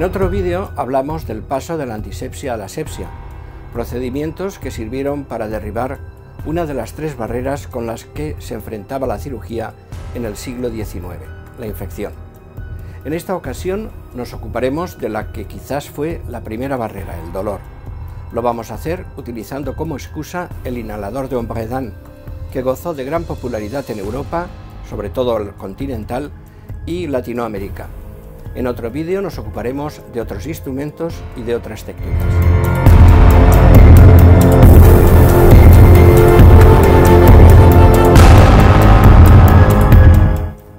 En otro vídeo hablamos del paso de la antisepsia a la sepsia, procedimientos que sirvieron para derribar una de las tres barreras con las que se enfrentaba la cirugía en el siglo XIX, la infección. En esta ocasión nos ocuparemos de la que quizás fue la primera barrera, el dolor. Lo vamos a hacer utilizando como excusa el inhalador de Ombredan, que gozó de gran popularidad en Europa, sobre todo el continental, y Latinoamérica, en otro vídeo nos ocuparemos de otros instrumentos y de otras técnicas.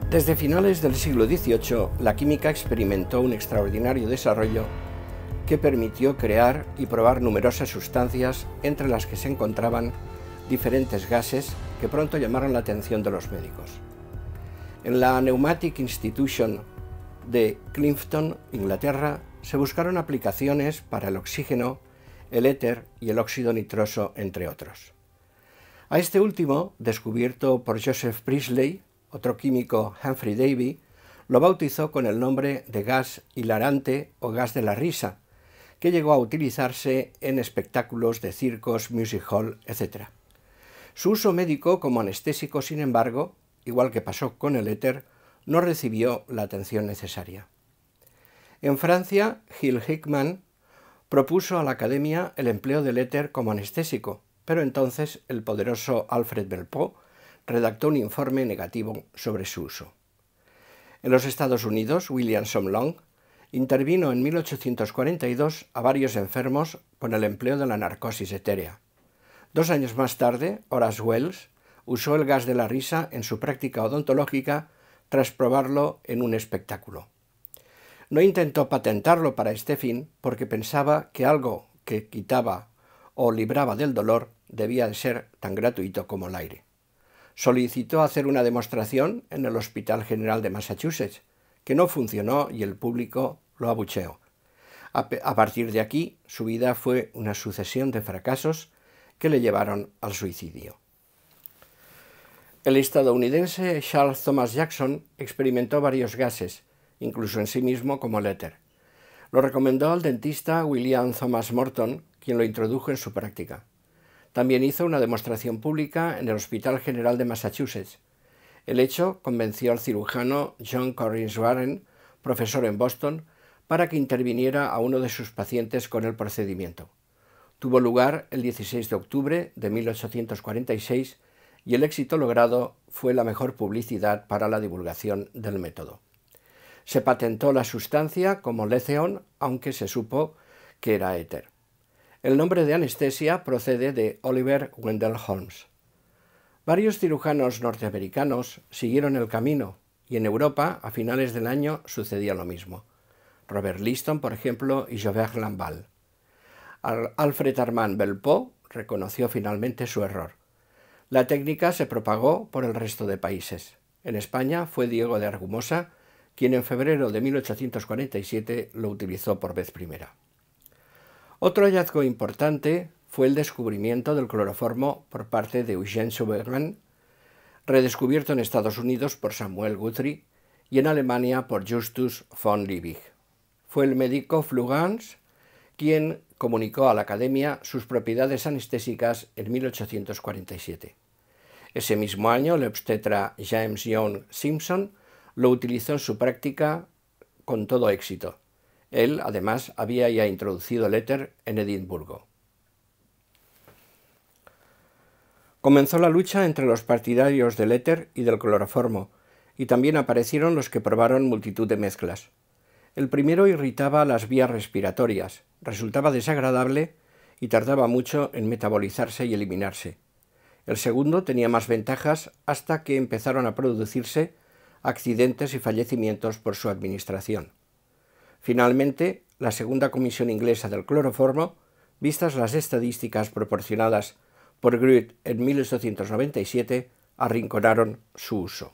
Desde finales del siglo XVIII, la química experimentó un extraordinario desarrollo que permitió crear y probar numerosas sustancias entre las que se encontraban diferentes gases que pronto llamaron la atención de los médicos. En la Pneumatic Institution de Clifton, Inglaterra, se buscaron aplicaciones para el oxígeno, el éter y el óxido nitroso, entre otros. A este último, descubierto por Joseph Priestley, otro químico Humphrey Davy, lo bautizó con el nombre de gas hilarante o gas de la risa, que llegó a utilizarse en espectáculos de circos, music hall, etc. Su uso médico como anestésico, sin embargo, igual que pasó con el éter, no recibió la atención necesaria. En Francia, Gil Hickman propuso a la academia el empleo del éter como anestésico, pero entonces el poderoso Alfred Belpo redactó un informe negativo sobre su uso. En los Estados Unidos, William Long intervino en 1842 a varios enfermos con el empleo de la narcosis etérea. Dos años más tarde, Horace Wells usó el gas de la risa en su práctica odontológica tras probarlo en un espectáculo. No intentó patentarlo para este fin porque pensaba que algo que quitaba o libraba del dolor debía de ser tan gratuito como el aire. Solicitó hacer una demostración en el Hospital General de Massachusetts, que no funcionó y el público lo abucheó. a partir de aquí, su vida fue una sucesión de fracasos que le llevaron al suicidio. El estadounidense Charles Thomas Jackson experimentó varios gases, incluso en sí mismo como el Lo recomendó al dentista William Thomas Morton, quien lo introdujo en su práctica. También hizo una demostración pública en el Hospital General de Massachusetts. El hecho convenció al cirujano John Corrins Warren, profesor en Boston, para que interviniera a uno de sus pacientes con el procedimiento. Tuvo lugar el 16 de octubre de 1846 y el éxito logrado fue la mejor publicidad para la divulgación del método. Se patentó la sustancia como leceón aunque se supo que era éter. El nombre de anestesia procede de Oliver Wendell Holmes. Varios cirujanos norteamericanos siguieron el camino y en Europa a finales del año sucedía lo mismo. Robert Liston, por ejemplo, y Jovert Lambal. Alfred Armand Belpo reconoció finalmente su error. La técnica se propagó por el resto de países. En España fue Diego de Argumosa quien en febrero de 1847 lo utilizó por vez primera. Otro hallazgo importante fue el descubrimiento del cloroformo por parte de Eugene Schuberman, redescubierto en Estados Unidos por Samuel Guthrie y en Alemania por Justus von Liebig. Fue el médico Flugans quien comunicó a la Academia sus propiedades anestésicas en 1847. Ese mismo año, el obstetra James Young Simpson lo utilizó en su práctica con todo éxito. Él, además, había ya introducido el éter en Edimburgo. Comenzó la lucha entre los partidarios del éter y del cloroformo, y también aparecieron los que probaron multitud de mezclas. El primero irritaba las vías respiratorias, resultaba desagradable y tardaba mucho en metabolizarse y eliminarse. El segundo tenía más ventajas hasta que empezaron a producirse accidentes y fallecimientos por su administración. Finalmente, la segunda comisión inglesa del cloroformo, vistas las estadísticas proporcionadas por Grut en 1897, arrinconaron su uso.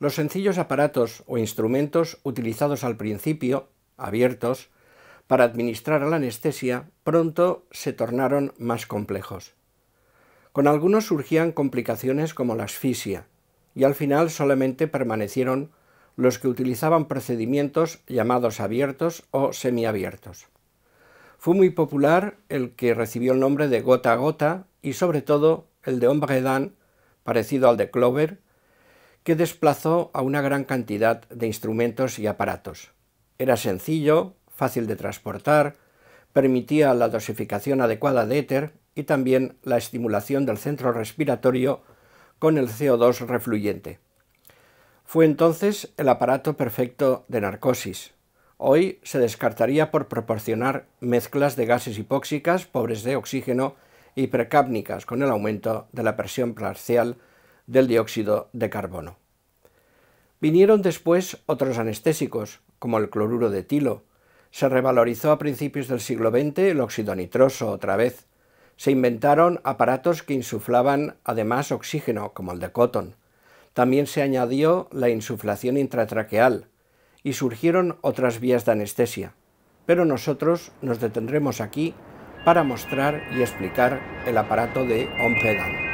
Los sencillos aparatos o instrumentos utilizados al principio, abiertos, para administrar la anestesia, pronto se tornaron más complejos. Con algunos surgían complicaciones como la asfixia, y al final solamente permanecieron los que utilizaban procedimientos llamados abiertos o semiabiertos. Fue muy popular el que recibió el nombre de gota a gota y sobre todo el de Hombredan, parecido al de clover, que desplazó a una gran cantidad de instrumentos y aparatos. Era sencillo, fácil de transportar, permitía la dosificación adecuada de éter y también la estimulación del centro respiratorio con el CO2 refluyente. Fue entonces el aparato perfecto de narcosis. Hoy se descartaría por proporcionar mezclas de gases hipóxicas pobres de oxígeno y precápnicas con el aumento de la presión parcial del dióxido de carbono. Vinieron después otros anestésicos, como el cloruro de tilo. Se revalorizó a principios del siglo XX el óxido nitroso otra vez, se inventaron aparatos que insuflaban además oxígeno, como el de Cotton. También se añadió la insuflación intratraqueal y surgieron otras vías de anestesia. Pero nosotros nos detendremos aquí para mostrar y explicar el aparato de Ompedal.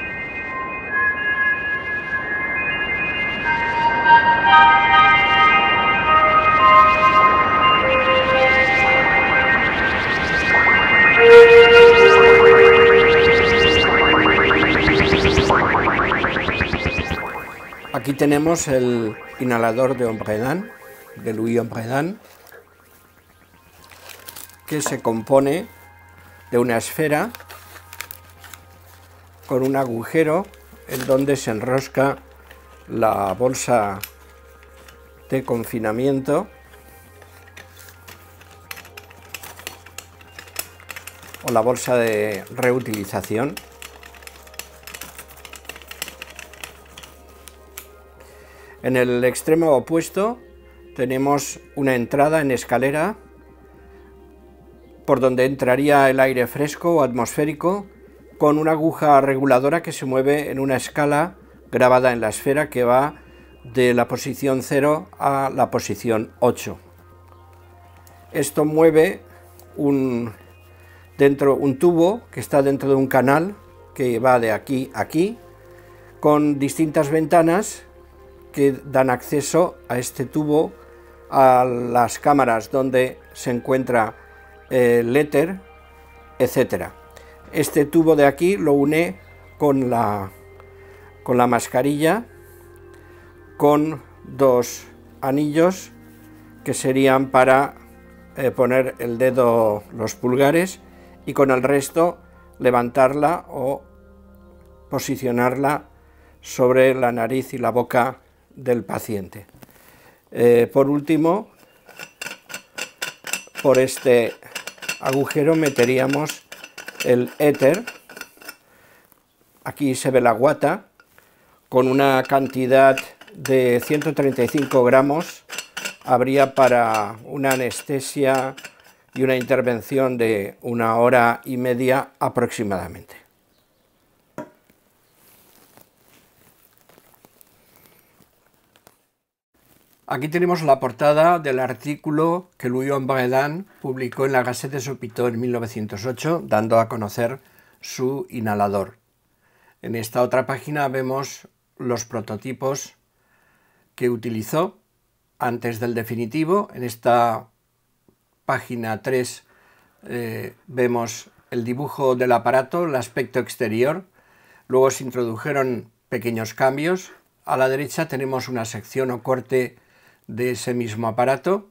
Aquí tenemos el inhalador de Ombredan, de Louis Ombredan, que se compone de una esfera con un agujero en donde se enrosca la bolsa de confinamiento o la bolsa de reutilización En el extremo opuesto tenemos una entrada en escalera por donde entraría el aire fresco o atmosférico con una aguja reguladora que se mueve en una escala grabada en la esfera que va de la posición 0 a la posición 8. Esto mueve un, dentro, un tubo que está dentro de un canal que va de aquí a aquí con distintas ventanas que dan acceso a este tubo a las cámaras donde se encuentra el eh, éter, etcétera. Este tubo de aquí lo une con la, con la mascarilla, con dos anillos que serían para eh, poner el dedo, los pulgares, y con el resto levantarla o posicionarla sobre la nariz y la boca del paciente. Eh, por último, por este agujero meteríamos el éter, aquí se ve la guata, con una cantidad de 135 gramos habría para una anestesia y una intervención de una hora y media aproximadamente. Aquí tenemos la portada del artículo que Louis Baguedán publicó en la Gazette de Sopitó en 1908, dando a conocer su inhalador. En esta otra página vemos los prototipos que utilizó antes del definitivo. En esta página 3 eh, vemos el dibujo del aparato, el aspecto exterior. Luego se introdujeron pequeños cambios. A la derecha tenemos una sección o corte de ese mismo aparato.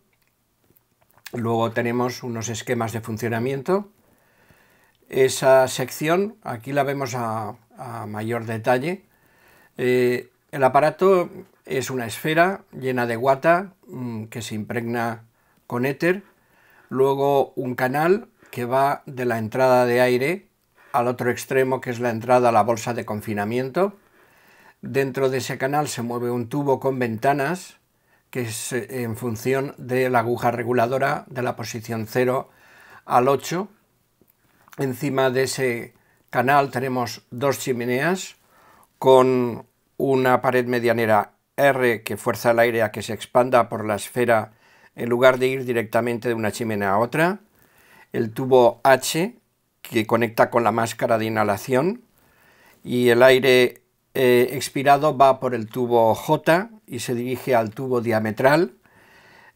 Luego tenemos unos esquemas de funcionamiento. Esa sección, aquí la vemos a, mayor detalle. Eh, el aparato es una esfera llena de guata mm, que se impregna con éter. Luego un canal que va de la entrada de aire al otro extremo que es la entrada a la bolsa de confinamiento. Dentro de ese canal se mueve un tubo con ventanas que es eh, en función de la aguja reguladora de la posición 0 al 8. Encima de ese canal tenemos dos chimeneas con una pared medianera R que fuerza el aire a que se expanda por la esfera en lugar de ir directamente de una chimenea a otra, el tubo H que conecta con la máscara de inhalación y el aire eh, expirado va por el tubo J y se dirige al tubo diametral.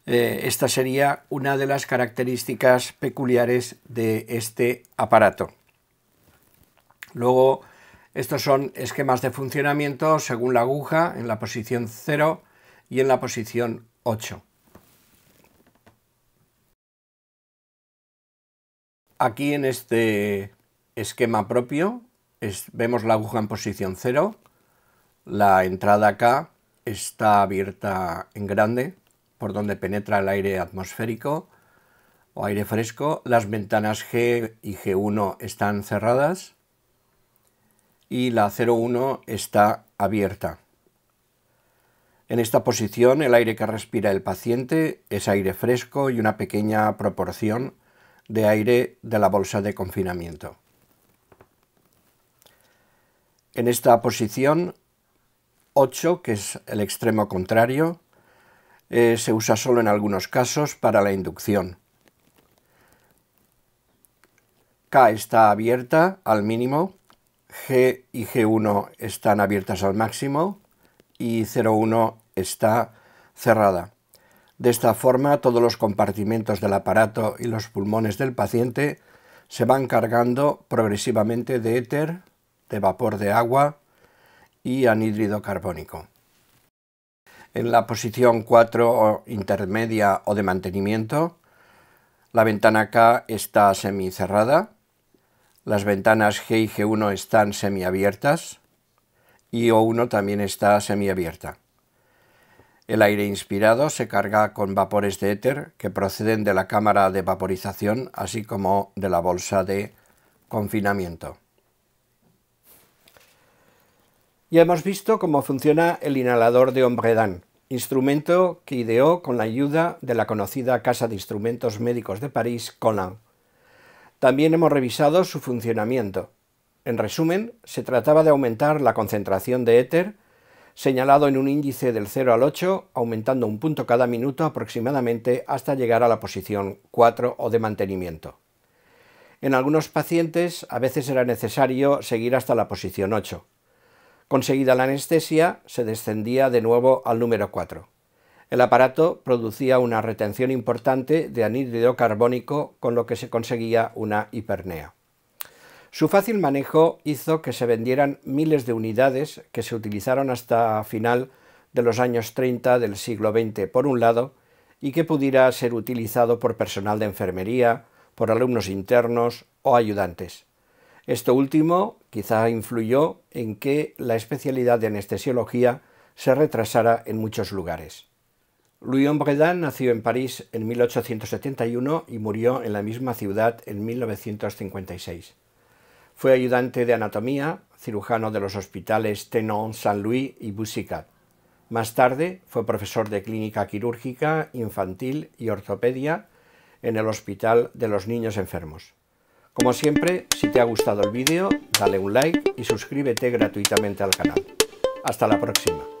Eh, esta sería una de las características peculiares de este aparato. Luego, estos son esquemas de funcionamiento según la aguja en la posición 0 y en la posición 8. Aquí en este esquema propio vemos la aguja en posición 0, la entrada acá está abierta en grande, por donde penetra el aire atmosférico o aire fresco. Las ventanas G y G1 están cerradas y la 01 está abierta. En esta posición el aire que respira el paciente es aire fresco y una pequeña proporción de aire de la bolsa de confinamiento. En esta posición 8, que es el extremo contrario, eh, se usa solo en algunos casos para la inducción. K está abierta al mínimo, G y G1 están abiertas al máximo y 01 está cerrada. De esta forma, todos los compartimentos del aparato y los pulmones del paciente se van cargando progresivamente de éter, de vapor de agua, y anhídrido carbónico. En la posición 4 intermedia o de mantenimiento, la ventana K está semicerrada, las ventanas G y G1 están semiabiertas y O1 también está semiabierta. El aire inspirado se carga con vapores de éter que proceden de la cámara de vaporización así como de la bolsa de confinamiento. Ya hemos visto cómo funciona el inhalador de Ombredan, instrumento que ideó con la ayuda de la conocida Casa de Instrumentos Médicos de París, Conan. También hemos revisado su funcionamiento. En resumen, se trataba de aumentar la concentración de éter, señalado en un índice del 0 al 8, aumentando un punto cada minuto aproximadamente hasta llegar a la posición 4 o de mantenimiento. En algunos pacientes a veces era necesario seguir hasta la posición 8. Conseguida la anestesia, se descendía de nuevo al número 4. El aparato producía una retención importante de anhídrido carbónico, con lo que se conseguía una hipernea. Su fácil manejo hizo que se vendieran miles de unidades que se utilizaron hasta final de los años 30 del siglo XX, por un lado, y que pudiera ser utilizado por personal de enfermería, por alumnos internos o ayudantes. Esto último quizá influyó en que la especialidad de anestesiología se retrasara en muchos lugares. Louis Bredin nació en París en 1871 y murió en la misma ciudad en 1956. Fue ayudante de anatomía, cirujano de los hospitales Tenon, Saint-Louis y Bussicat. Más tarde fue profesor de clínica quirúrgica, infantil y ortopedia en el Hospital de los Niños Enfermos. Como siempre, si te ha gustado el vídeo, dale un like y suscríbete gratuitamente al canal. Hasta la próxima.